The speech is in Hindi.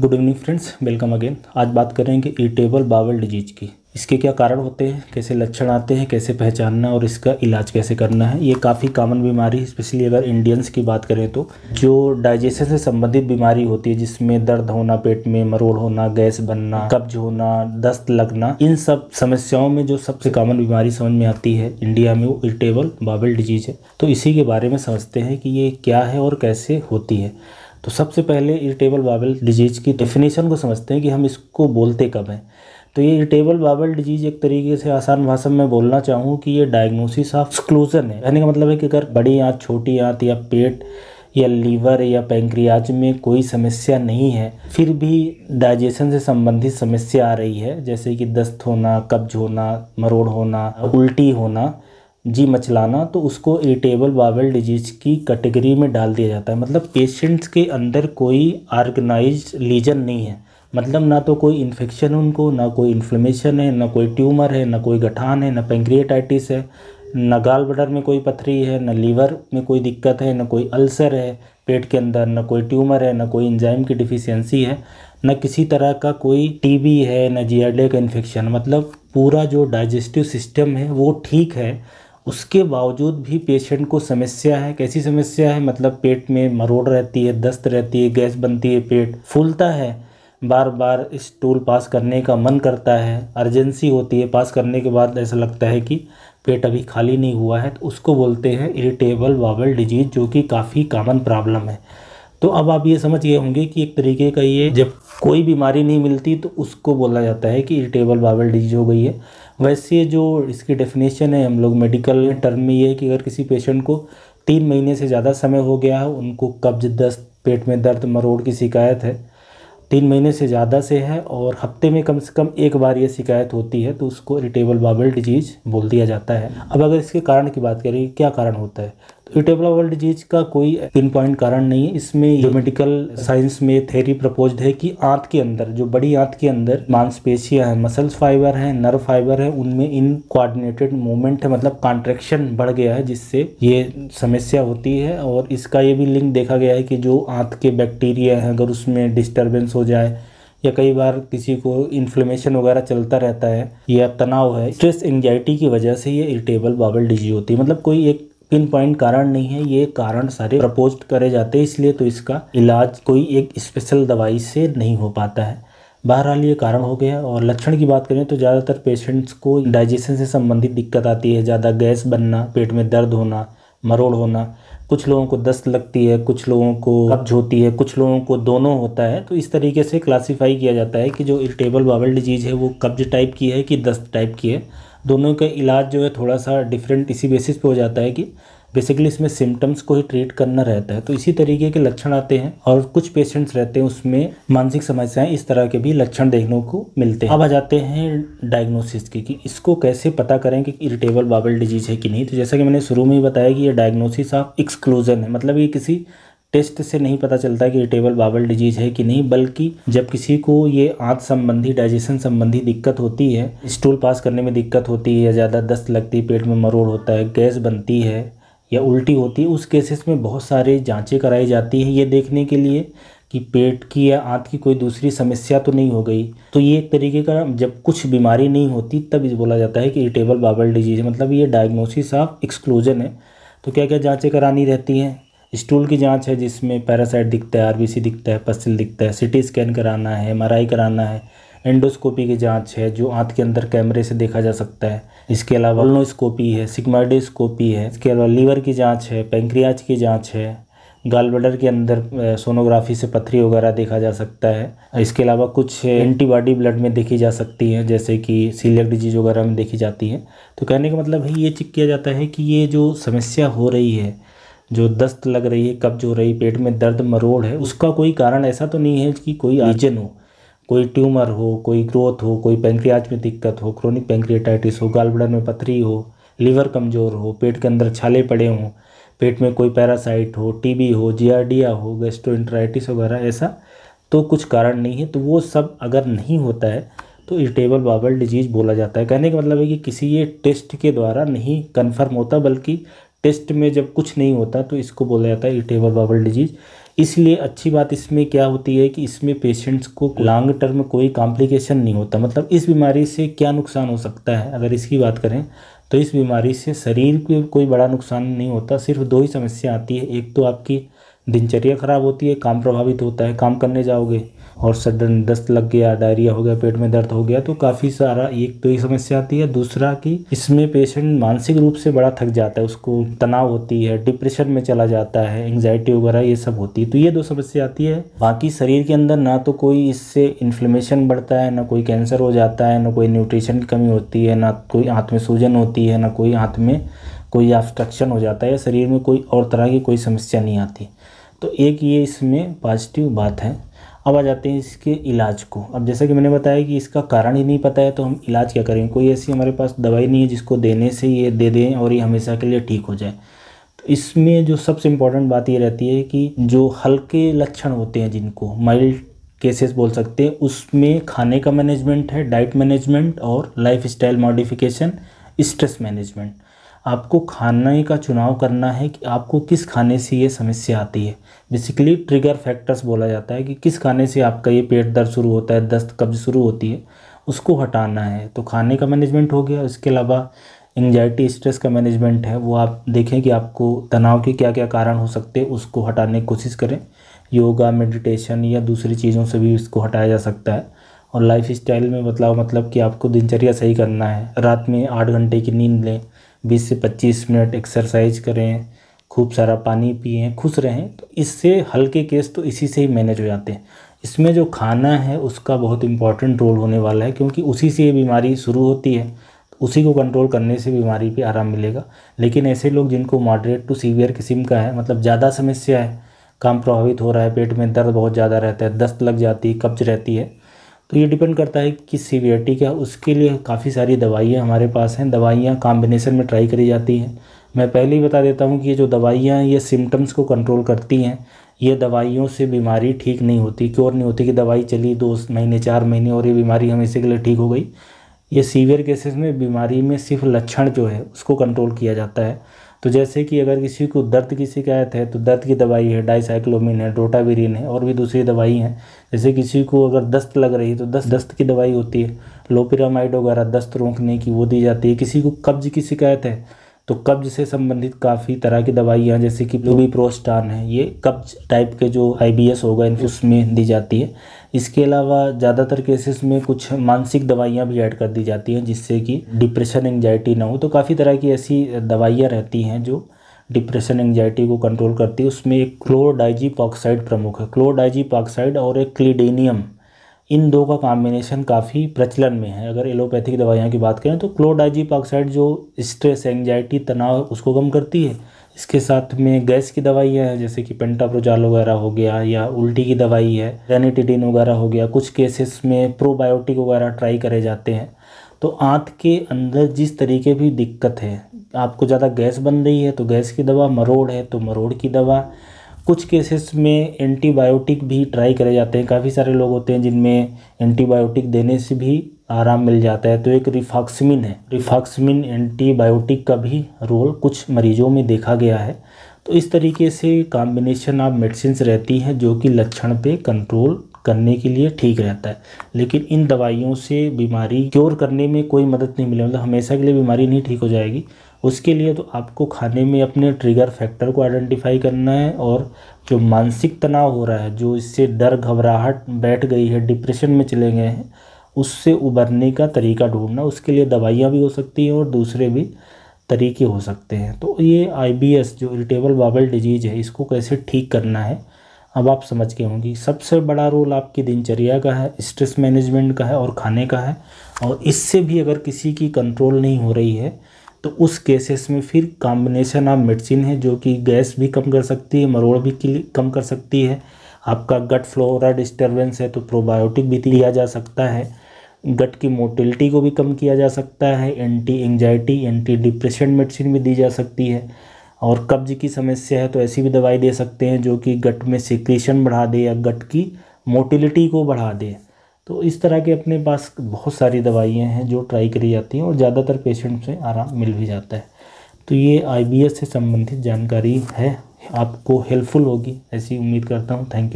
good evening friends welcome again आज बात करेंगे इरिटेबल बावल डिजीज की इसके क्या कारण होते हैं कैसे लक्षण आते हैं कैसे पहचानना और इसका इलाज कैसे करना है ये काफ़ी कॉमन बीमारी है स्पेशली अगर इंडियंस की बात करें तो जो डाइजेशन से संबंधित बीमारी होती है जिसमें दर्द होना पेट में मरोड़ होना गैस बनना कब्ज होना दस्त लगना इन सब समस्याओं में जो सबसे कॉमन बीमारी समझ में आती है इंडिया में वो इरिटेबल बावल डिजीज है तो इसी के बारे में समझते हैं कि ये क्या है और कैसे होती है तो सबसे पहले इरिटेबल बाबल डिजीज़ की डेफिनेशन को समझते हैं कि हम इसको बोलते कब हैं तो ये इरिटेबल बाबल डिजीज़ एक तरीके से आसान भाषा में बोलना चाहूँ कि ये डायग्नोसिस ऑफ एक्सक्लूजन है यानी का मतलब है कि अगर बड़ी आँत छोटी आँत या पेट या लीवर या पेंक्रियाज में कोई समस्या नहीं है फिर भी डाइजेशन से संबंधित समस्या आ रही है जैसे कि दस्त होना कब्ज होना मरोड़ होना उल्टी होना जी मचलाना तो उसको इरिटेबल बावल डिजीज़ की कैटेगरी में डाल दिया जाता है मतलब पेशेंट्स के अंदर कोई आर्गेनाइज लीजन नहीं है मतलब ना तो कोई इन्फेक्शन उनको ना कोई इन्फ्लेमेशन है ना कोई ट्यूमर है ना कोई गठान है ना पेंग्रियाटाइटिस है ना गाल बडर में कोई पथरी है ना लीवर में कोई दिक्कत है ना कोई अल्सर है पेट के अंदर ना कोई ट्यूमर है ना कोई इंजाइम की डिफिशियंसी है ना किसी तरह का कोई टीबी है ना जी का इन्फेक्शन मतलब पूरा जो डाइजेस्टिव सिस्टम है वो ठीक है उसके बावजूद भी पेशेंट को समस्या है कैसी समस्या है मतलब पेट में मरोड़ रहती है दस्त रहती है गैस बनती है पेट फूलता है बार बार इस टूल पास करने का मन करता है अर्जेंसी होती है पास करने के बाद ऐसा लगता है कि पेट अभी खाली नहीं हुआ है तो उसको बोलते हैं इरिटेबल वावल डिजीज़ जो कि काफ़ी कॉमन प्रॉब्लम है तो अब आप ये समझ गए होंगे कि एक तरीके का ये जब कोई बीमारी नहीं मिलती तो उसको बोला जाता है कि इरिटेबल वावल डिजीज हो गई है वैसे जो इसकी डेफिनेशन है हम लोग मेडिकल टर्म में ये है कि अगर किसी पेशेंट को तीन महीने से ज़्यादा समय हो गया है उनको कब्ज दस्त पेट में दर्द मरोड़ की शिकायत है तीन महीने से ज़्यादा से है और हफ्ते में कम से कम एक बार ये शिकायत होती है तो उसको इरिटेबल बाबल डिजीज़ बोल दिया जाता है अब अगर इसके कारण की बात करें क्या कारण होता है इटेबलावल डिजीज का कोई पिन पॉइंट कारण नहीं है इसमें जो मेडिकल साइंस में थेरी प्रपोज है कि आंत के अंदर जो बड़ी आंत के अंदर मांसपेशियां हैं मसल्स फाइबर हैं नर्व फाइबर है उनमें इन कोऑर्डिनेटेड मूवमेंट है मतलब कॉन्ट्रेक्शन बढ़ गया है जिससे ये समस्या होती है और इसका ये भी लिंक देखा गया है कि जो आंत के बैक्टीरिया हैं अगर उसमें डिस्टर्बेंस हो जाए या कई बार किसी को इन्फ्लेमेशन वगैरह चलता रहता है या तनाव है स्ट्रेस एंजाइटी की वजह से ये इरिटेबल बावल डिजीज होती है मतलब कोई एक पिन पॉइंट कारण नहीं है ये कारण सारे प्रपोज करे जाते हैं इसलिए तो इसका इलाज कोई एक स्पेशल दवाई से नहीं हो पाता है बहरहाल ये कारण हो गया और लक्षण की बात करें तो ज़्यादातर पेशेंट्स को डाइजेशन से संबंधित दिक्कत आती है ज़्यादा गैस बनना पेट में दर्द होना मरोड़ होना कुछ लोगों को दस्त लगती है कुछ लोगों को कब्ज होती है कुछ लोगों को दोनों होता है तो इस तरीके से क्लासिफाई किया जाता है कि जो इरिटेबल बावल डिजीज़ है वो कब्ज टाइप की है कि दस्त टाइप की है दोनों का इलाज जो है थोड़ा सा डिफरेंट इसी बेसिस पे हो जाता है कि बेसिकली इसमें सिम्टम्स को ही ट्रीट करना रहता है तो इसी तरीके के लक्षण आते हैं और कुछ पेशेंट्स रहते हैं उसमें मानसिक समस्याएं इस तरह के भी लक्षण देखने को मिलते हैं अब आ जाते हैं डायग्नोसिस के कि इसको कैसे पता करें कि इरिटेबल बाबल डिजीज है कि नहीं तो जैसा कि मैंने शुरू में ही बताया कि ये डायग्नोसिस ऑफ एक्सक्लूजन है मतलब ये किसी टेस्ट से नहीं पता चलता कि इरिटेबल बावल डिजीज़ है कि नहीं बल्कि जब किसी को ये आँत संबंधी डाइजेशन संबंधी दिक्कत होती है स्टूल पास करने में दिक्कत होती है या ज़्यादा दस्त लगती है पेट में मरोड़ होता है गैस बनती है या उल्टी होती है उस केसेस में बहुत सारे जाँचें कराई जाती हैं ये देखने के लिए कि पेट की या आँत की कोई दूसरी समस्या तो नहीं हो गई तो ये एक तरीके का जब कुछ बीमारी नहीं होती तब इस बोला जाता है कि इरिटेबल बाबल डिजीज़ मतलब ये डायग्नोसिस ऑफ एक्सक्लूजन है तो क्या क्या जाँचें करानी रहती हैं स्टूल की जांच है जिसमें पैरासाइट दिखता है आरबीसी दिखता है पसिल दिखता है सिटी स्कैन कराना है एमआरआई कराना है एंडोस्कोपी की जांच है जो आंत के अंदर कैमरे से देखा जा सकता है इसके अलावा वल्नोस्कोपी है सिग्माइडोस्कोपी है इसके अलावा लीवर की जाँच है पेंक्रियाज की जाँच है गाल ब्लडर के अंदर सोनोग्राफी से पथरी वगैरह देखा जा सकता है इसके अलावा कुछ एंटीबॉडी ब्लड में देखी जा सकती है जैसे कि सीलियर डिजीज वगैरह में देखी जाती है तो कहने का मतलब है ये चेक किया जाता है कि ये जो समस्या हो रही है जो दस्त लग रही है कब्ज हो रही है पेट में दर्द मरोड़ है उसका कोई कारण ऐसा तो नहीं है कि कोई आजन हो कोई ट्यूमर हो कोई ग्रोथ हो कोई पेंक्रियाज में दिक्कत हो क्रोनिक पेंक्रियाटाइटिस हो गालबड़न में पथरी हो लीवर कमज़ोर हो पेट के अंदर छाले पड़े हों पेट में कोई पैरासाइट हो टीबी हो जीआरडिया हो गैस्ट्रोइंट्राइटिस वगैरह ऐसा तो कुछ कारण नहीं है तो वो सब अगर नहीं होता है तो इरिटेबल बाबल डिजीज़ बोला जाता है कहने का मतलब है कि किसी ये टेस्ट के द्वारा नहीं कन्फर्म होता बल्कि टेस्ट में जब कुछ नहीं होता तो इसको बोला जाता है इटेबल बबल डिजीज़ इसलिए अच्छी बात इसमें क्या होती है कि इसमें पेशेंट्स को लॉन्ग टर्म कोई कॉम्प्लिकेशन नहीं होता मतलब इस बीमारी से क्या नुकसान हो सकता है अगर इसकी बात करें तो इस बीमारी से शरीर को कोई बड़ा नुकसान नहीं होता सिर्फ दो ही समस्या आती है एक तो आपकी दिनचर्या ख़राब होती है काम प्रभावित होता है काम करने जाओगे और सडन दस्त लग गया डायरिया हो गया पेट में दर्द हो गया तो काफ़ी सारा एक तो ये समस्या आती है दूसरा कि इसमें पेशेंट मानसिक रूप से बड़ा थक जाता है उसको तनाव होती है डिप्रेशन में चला जाता है एंगजाइटी वगैरह ये सब होती है तो ये दो समस्या आती है बाकी शरीर के अंदर ना तो कोई इससे इन्फ्लेमेशन बढ़ता है ना कोई कैंसर हो जाता है ना कोई न्यूट्रिशन की कमी होती है ना कोई हाथ में सूजन होती है ना कोई हाथ में कोई ऑब्स्ट्रक्शन हो जाता है या शरीर में कोई और तरह की कोई समस्या नहीं आती तो एक ये इसमें पॉजिटिव बात है अब आ जाते हैं इसके इलाज को अब जैसा कि मैंने बताया कि इसका कारण ही नहीं पता है तो हम इलाज क्या करेंगे कोई ऐसी हमारे पास दवाई नहीं है जिसको देने से ये दे दें और ये हमेशा के लिए ठीक हो जाए तो इसमें जो सबसे इम्पॉर्टेंट बात ये रहती है कि जो हल्के लक्षण होते हैं जिनको माइल्ड केसेस बोल सकते हैं उसमें खाने का मैनेजमेंट है डाइट मैनेजमेंट और lifestyle modification stress management आपको खाने का चुनाव करना है कि आपको किस खाने से ये समस्या आती है बेसिकली ट्रिगर फैक्टर्स बोला जाता है कि किस खाने से आपका ये पेट दर्द शुरू होता है दस्त कब्ज शुरू होती है उसको हटाना है तो खाने का मैनेजमेंट हो गया इसके अलावा एंगजाइटी स्ट्रेस का मैनेजमेंट है वो आप देखें कि आपको तनाव के क्या क्या कारण हो सकते हैं उसको हटाने की कोशिश करें योगा मेडिटेशन या दूसरी चीज़ों से भी इसको हटाया जा सकता है और लाइफ स्टाइल में बदलाव मतलब कि आपको दिनचर्या सही करना है रात में आठ घंटे की नींद लें बीस से पच्चीस मिनट एक्सरसाइज करें खूब सारा पानी पिए खुश रहें तो इससे हल्के केस तो इसी से ही मैनेज हो जाते हैं इसमें जो खाना है उसका बहुत इम्पॉर्टेंट रोल होने वाला है क्योंकि उसी से ये बीमारी शुरू होती है उसी को कंट्रोल करने से बीमारी पे आराम मिलेगा लेकिन ऐसे लोग जिनको मॉडरेट टू सीवियर किस्म का है मतलब ज़्यादा समस्या है काम प्रभावित हो रहा है पेट में दर्द बहुत ज़्यादा रहता है दस्त लग जाती है कब्ज रहती है तो ये डिपेंड करता है कि सीवियरिटी क्या उसके लिए काफ़ी सारी दवाइयाँ हमारे पास हैं दवाइयाँ कॉम्बिनेशन में ट्राई करी जाती हैं मैं पहले ही बता देता हूँ कि ये जो दवाइयाँ ये सिम्टम्स को कंट्रोल करती हैं ये दवाइयों से बीमारी ठीक नहीं होती क्योर नहीं होती कि दवाई चली दो महीने चार महीने और ये बीमारी हमेशा के लिए ठीक हो गई ये सीवियर केसेस में बीमारी में सिर्फ लक्षण जो है उसको कंट्रोल किया जाता है तो जैसे कि अगर किसी को दर्द की शिकायत है तो दर्द की दवाई है डाइसाइक्लोमिन है डोटावीरिन है और भी दूसरी दवाई हैं जैसे किसी को अगर दस्त लग रही है तो दस्त दस्त की दवाई होती है लोपिरामाइड वगैरह दस्त रोकने की वो दी जाती है किसी को कब्ज की शिकायत है तो कब्ज से संबंधित काफ़ी तरह की दवाइयाँ जैसे कि लूबी तो- प्रोस्टान है ये कब्ज टाइप के जो आई बी एस होगा उसमें दी जाती है इसके अलावा ज़्यादातर केसेस में कुछ मानसिक दवाइयाँ भी ऐड कर दी जाती हैं जिससे कि डिप्रेशन एंगजाइटी ना हो तो काफ़ी तरह की ऐसी दवाइयाँ रहती हैं जो डिप्रेशन एंगजाइटी को कंट्रोल करती है उसमें एक ऑक्साइड प्रमुख है ऑक्साइड और एक क्लीडेनियम इन दो का कॉम्बिनेशन काफ़ी प्रचलन में है अगर एलोपैथिक दवाइयाँ की बात करें तो ऑक्साइड जो स्ट्रेस एंगजाइटी तनाव उसको कम करती है इसके साथ में गैस की दवाइयाँ हैं जैसे कि पेंटाप्रोजाल वगैरह हो गया या उल्टी की दवाई है रेनिटिडिन वगैरह हो गया कुछ केसेस में प्रोबायोटिक वगैरह ट्राई करे जाते हैं तो आंत के अंदर जिस तरीके भी दिक्कत है आपको ज़्यादा गैस बन रही है तो गैस की दवा मरोड़ है तो मरोड़ की दवा कुछ केसेस में एंटीबायोटिक भी ट्राई करे जाते हैं काफ़ी सारे लोग होते हैं जिनमें एंटीबायोटिक देने से भी आराम मिल जाता है तो एक रिफॉक्समिन है रिफॉक्समिन एंटीबायोटिक का भी रोल कुछ मरीजों में देखा गया है तो इस तरीके से कॉम्बिनेशन ऑफ मेडिसिन रहती हैं जो कि लक्षण पे कंट्रोल करने के लिए ठीक रहता है लेकिन इन दवाइयों से बीमारी क्योर करने में कोई मदद नहीं मिले मतलब हमेशा के लिए बीमारी नहीं ठीक हो जाएगी उसके लिए तो आपको खाने में अपने ट्रिगर फैक्टर को आइडेंटिफाई करना है और जो मानसिक तनाव हो रहा है जो इससे डर घबराहट बैठ गई है डिप्रेशन में चले गए हैं उससे उबरने का तरीका ढूंढना उसके लिए दवाइयाँ भी हो सकती हैं और दूसरे भी तरीके हो सकते हैं तो ये आईबीएस जो इरिटेबल बाबल डिजीज़ है इसको कैसे ठीक करना है अब आप समझ के होंगी सबसे बड़ा रोल आपकी दिनचर्या का है स्ट्रेस मैनेजमेंट का है और खाने का है और इससे भी अगर किसी की कंट्रोल नहीं हो रही है तो उस केसेस में फिर कॉम्बिनेशन ऑफ मेडिसिन है जो कि गैस भी कम कर सकती है मरोड़ भी कम कर सकती है आपका गट फ्लोरा डिस्टर्बेंस है तो प्रोबायोटिक भी लिया जा सकता है गट की मोटिलिटी को भी कम किया जा सकता है anti anxiety anti depression medicine भी दी जा सकती है और कब्ज की समस्या है तो ऐसी भी दवाई दे सकते हैं जो कि गट में सिक्रेशन बढ़ा दे या गट की मोटिलिटी को बढ़ा दे तो इस तरह के अपने पास बहुत सारी दवाइयाँ हैं जो ट्राई करी जाती हैं और ज़्यादातर पेशेंट से आराम मिल भी जाता है तो ये आई से संबंधित जानकारी है आपको हेल्पफुल होगी ऐसी उम्मीद करता हूँ थैंक यू